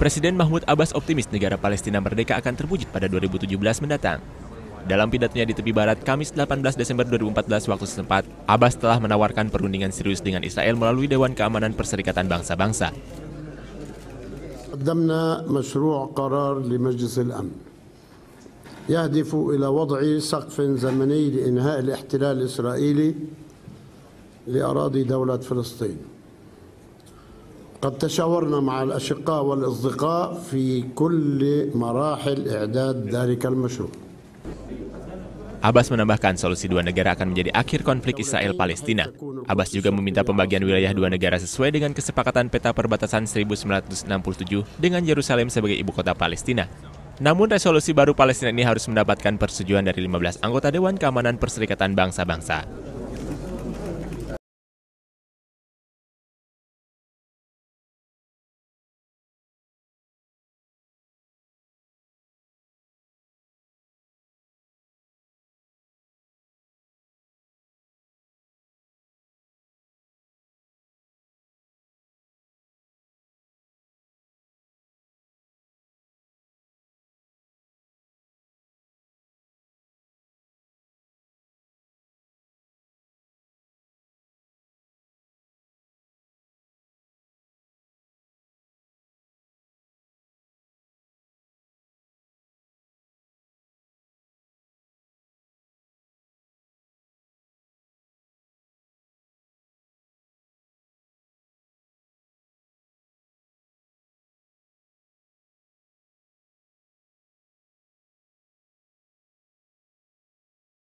Presiden Mahmud Abbas optimis negara Palestina merdeka akan terwujud pada 2017 mendatang. Dalam pidatonya di tepi barat Kamis 18 Desember 2014 waktu setempat, Abbas telah menawarkan perundingan serius dengan Israel melalui Dewan Keamanan Perserikatan Bangsa-Bangsa. قدمنا مشروع قرار لمجلس الأمن يهدف إلى وضع سقف زمني لإنهاء الاحتلال الإسرائيلي لأراضي دولة فلسطين قد تشاورنا مع الأشقاء والأصدقاء في كل مراحل إعداد ذلك المشروع Abbas menambahkan solusi dua negara akan menjadi akhir konflik Israel-Palestina. Abbas juga meminta pembagian wilayah dua negara sesuai dengan kesepakatan peta perbatasan 1967 dengan Yerusalem sebagai ibu kota Palestina. Namun resolusi baru Palestina ini harus mendapatkan persetujuan dari 15 anggota Dewan Keamanan Perserikatan Bangsa-Bangsa.